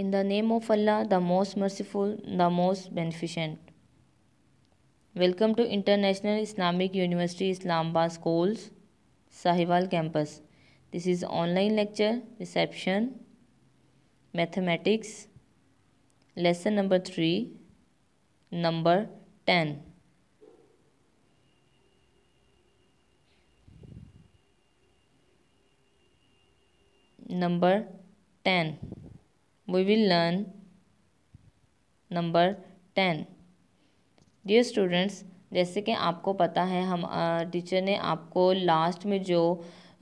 In the name of Allah, the most merciful, the most beneficent. Welcome to International Islamic University Islamabad Schools, Sahiwal campus. This is online lecture, reception, mathematics, lesson number 3, number 10. Number 10. we will learn number 10 dear students जैसे कि आपको पता है हम teacher ने आपको last में जो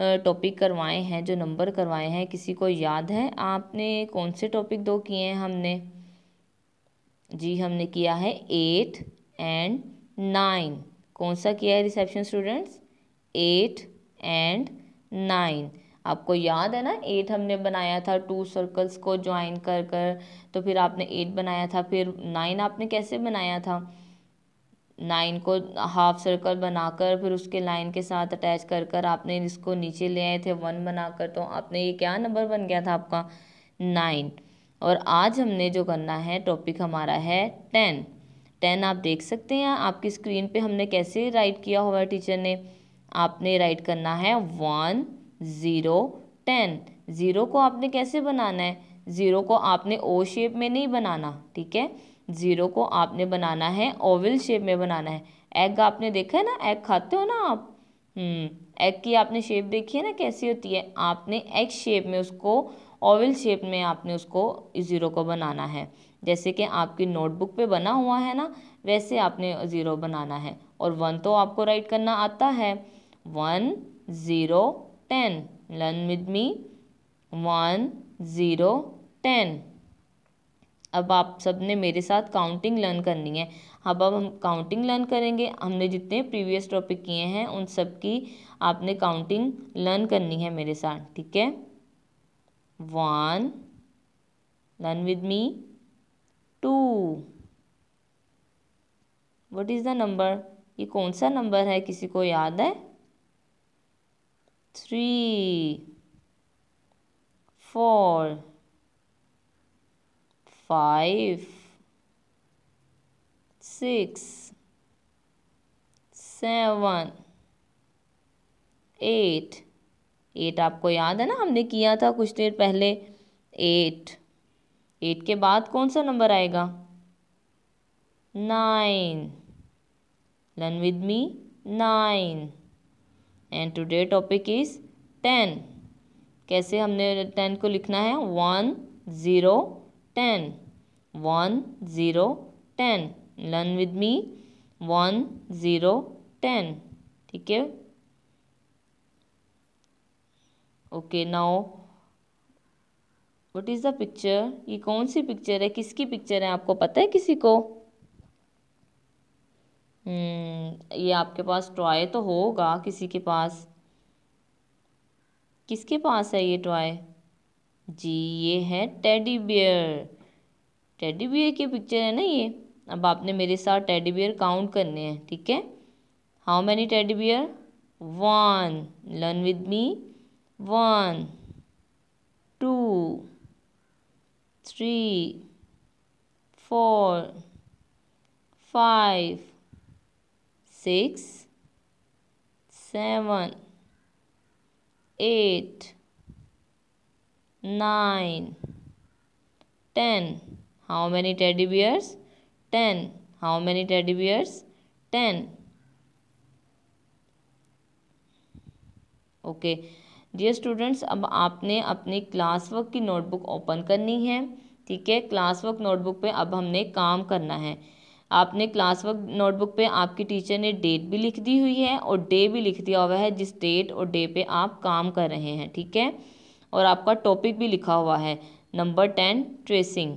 टॉपिक करवाए हैं जो नंबर करवाए हैं किसी को याद है आपने कौन से टॉपिक दो किए हैं हमने जी हमने किया है एट एंड नाइन कौन सा किया है reception students eight and nine आपको याद है ना एट हमने बनाया था टू सर्कल्स को ज्वाइन कर कर तो फिर आपने एट बनाया था फिर नाइन आपने कैसे बनाया था नाइन को हाफ सर्कल बनाकर फिर उसके लाइन के साथ अटैच कर कर आपने इसको नीचे ले आए थे वन बनाकर तो आपने ये क्या नंबर बन गया था आपका नाइन और आज हमने जो करना है टॉपिक हमारा है टेन टेन आप देख सकते हैं आपकी स्क्रीन पे हमने कैसे राइट किया हुआ है टीचर ने आपने राइट करना है वन ज़ीरो टेन ज़ीरो को आपने कैसे बनाना है ज़ीरो को आपने ओ शेप में नहीं बनाना ठीक है ज़ीरो को आपने बनाना है ओवल शेप में बनाना है एग आपने देखा है ना एग खाते हो ना आप हम्म, एग की आपने शेप देखी है ना कैसी होती है आपने एग शेप में उसको ओवल शेप में आपने उसको ज़ीरो को बनाना है जैसे कि आपकी नोटबुक पे बना हुआ है ना वैसे आपने ज़ीरो बनाना है और वन तो आपको राइट करना आता है one zero ten learn with me one zero ten अब आप सब ने मेरे साथ काउंटिंग लर्न करनी है अब अब हम काउंटिंग लर्न करेंगे हमने जितने प्रीवियस टॉपिक किए हैं उन सब की आपने काउंटिंग लर्न करनी है मेरे साथ ठीक है one learn with me two what is the number ये कौन सा नंबर है किसी को याद है three, four, five, six, seven eight eight आपको याद है ना हमने किया था कुछ देर पहले एट एट के बाद कौन सा नंबर आएगा nine learn with me nine and today topic is ten कैसे हमने टेन को लिखना है one zero ten one zero ten learn with me one zero ten ठीक है okay now what is the picture ये कौन सी पिक्चर है किसकी पिक्चर है आपको पता है किसी को हम्म, ये आपके पास टॉय तो होगा किसी के पास किसके पास है ये टॉय जी ये है टेडी बियर टेडी बियर की पिक्चर है ना ये अब आपने मेरे साथ टेडी बियर काउंट करने हैं ठीक है how many teddy bear one learn with me one two three four five six seven eight nine ten how many teddy bears ten how many teddy bears ten okay dear students अब आपने अपनी class work की notebook open करनी है ठीक है class work notebook पे अब हमने काम करना है आपने क्लास वर्क नोटबुक पे आपकी टीचर ने डेट भी लिख दी हुई है और डे भी लिख दिया हुआ है जिस डेट और डे पे आप काम कर रहे हैं ठीक है और आपका टॉपिक भी लिखा हुआ है नंबर टेन ट्रेसिंग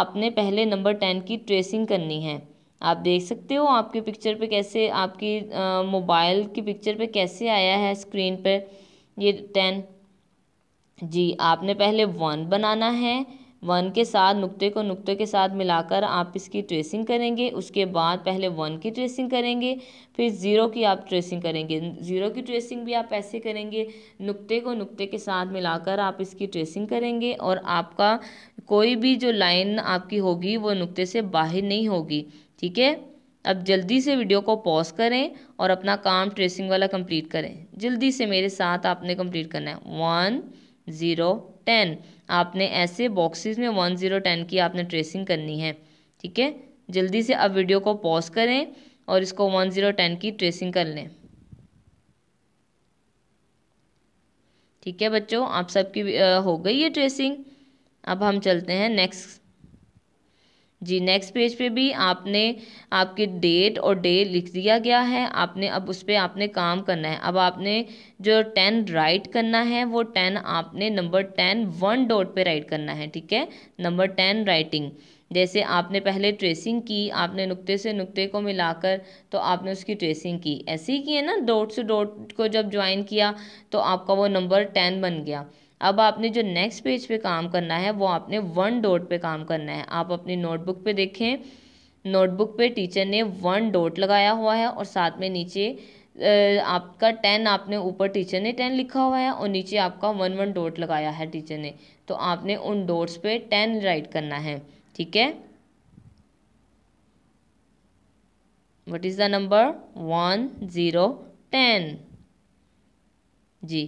आपने पहले नंबर टेन की ट्रेसिंग करनी है आप देख सकते हो आपकी पिक्चर पे कैसे आपकी मोबाइल की पिक्चर पे कैसे आया है स्क्रीन पर ये टेन जी आपने पहले वन बनाना है वन के साथ नुक्ते को नुक्ते के साथ मिलाकर आप इसकी ट्रेसिंग करेंगे उसके बाद पहले वन की ट्रेसिंग करेंगे फिर ज़ीरो की आप ट्रेसिंग करेंगे ज़ीरो की ट्रेसिंग भी आप ऐसे करेंगे नुक्ते को नुक्ते के साथ मिलाकर आप इसकी ट्रेसिंग करेंगे और आपका कोई भी जो लाइन आपकी होगी वो नुक्ते से बाहर नहीं होगी ठीक है अब जल्दी से वीडियो को पॉज करें और अपना काम ट्रेसिंग वाला कंप्लीट करें जल्दी से मेरे साथ आपने कंप्लीट करना है वन ज़ीरो टेन आपने ऐसे बॉक्सेस में वन ज़ीरो टेन की आपने ट्रेसिंग करनी है ठीक है जल्दी से अब वीडियो को पॉज करें और इसको वन ज़ीरो टेन की ट्रेसिंग कर लें ठीक है बच्चों आप सबकी हो गई है ट्रेसिंग अब हम चलते हैं नेक्स्ट जी नेक्स्ट पेज पे भी आपने आपके डेट और डे लिख दिया गया है आपने अब उस पर आपने काम करना है अब आपने जो टेन राइट करना है वो टेन आपने नंबर टेन वन डॉट पे राइट करना है ठीक है नंबर टेन राइटिंग जैसे आपने पहले ट्रेसिंग की आपने नुक्ते से नुक्ते को मिलाकर तो आपने उसकी ट्रेसिंग की ऐसे ही किए ना डॉट से डॉट को जब ज्वाइन किया तो आपका वो नंबर टेन बन गया अब आपने जो नेक्स्ट पेज पे काम करना है वो आपने वन डॉट पे काम करना है आप अपनी नोटबुक पे देखें नोटबुक पे टीचर ने वन डॉट लगाया हुआ है और साथ में नीचे आपका टेन आपने ऊपर टीचर ने टेन लिखा हुआ है और नीचे आपका वन वन डॉट लगाया है टीचर ने तो आपने उन डॉट्स पे टेन राइट करना है ठीक है what is the number one zero ten जी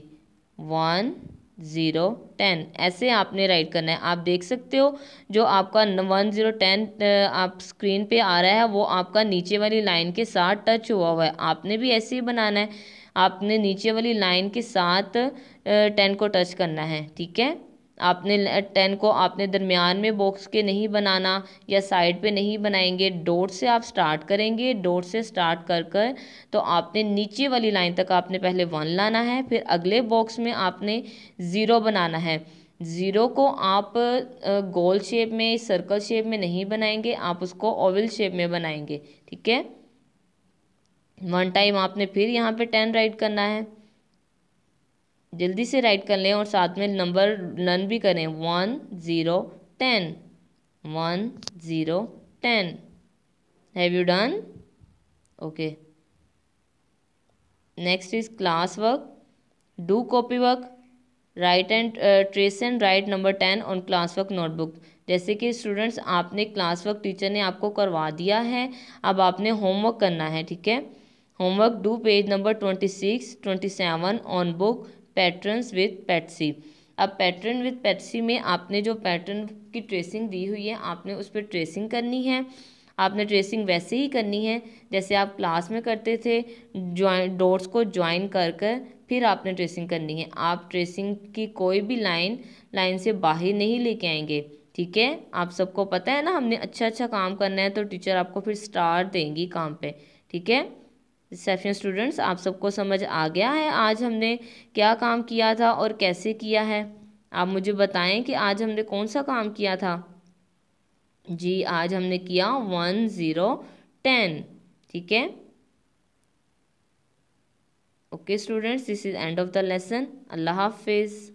वन ज़ीरो टेन ऐसे आपने राइट करना है आप देख सकते हो जो आपका वन ज़ीरो टेन आप स्क्रीन पे आ रहा है वो आपका नीचे वाली लाइन के साथ टच हुआ हुआ है आपने भी ऐसे ही बनाना है आपने नीचे वाली लाइन के साथ टेन को टच करना है ठीक है आपने टेन को आपने दरमियान में बॉक्स के नहीं बनाना या साइड पे नहीं बनाएंगे डोट से आप स्टार्ट करेंगे डोट से स्टार्ट कर कर तो आपने नीचे वाली लाइन तक आपने पहले वन लाना है फिर अगले बॉक्स में आपने ज़ीरो बनाना है ज़ीरो को आप गोल शेप में सर्कल शेप में नहीं बनाएंगे आप उसको ओवल शेप में बनाएंगे ठीक है वन टाइम आपने फिर यहाँ पे टेन राइट करना है जल्दी से राइट कर लें और साथ में नंबर लर्न भी करें one zero ten one zero ten have you done okay next is class work do copy work write and trace and write number ten on class work notebook जैसे कि students आपने class work teacher ने आपको करवा दिया है अब आपने होमवर्क करना है ठीक है homework do page number twenty six twenty seven on book patterns with Patsy अब पैटर्न विथ पैटसी में आपने जो पैटर्न की ट्रेसिंग दी हुई है आपने उस पर ट्रेसिंग करनी है आपने ट्रेसिंग वैसे ही करनी है जैसे आप क्लास में करते थे ज्वाइन डोर्स को ज्वाइन कर कर फिर आपने ट्रेसिंग करनी है आप ट्रेसिंग की कोई भी लाइन लाइन से बाहर नहीं लेके आएंगे ठीक है आप सबको पता है ना हमने अच्छा अच्छा काम करना है तो टीचर आपको फिर स्टार देंगी काम पे ठीक है सेफियन स्टूडेंट्स आप सबको समझ आ गया है आज हमने क्या काम किया था और कैसे किया है आप मुझे बताएं कि आज हमने कौन सा काम किया था जी आज हमने किया वन ज़ीरो टेन ठीक है okay students this is end of the lesson अल्लाह हाफिज़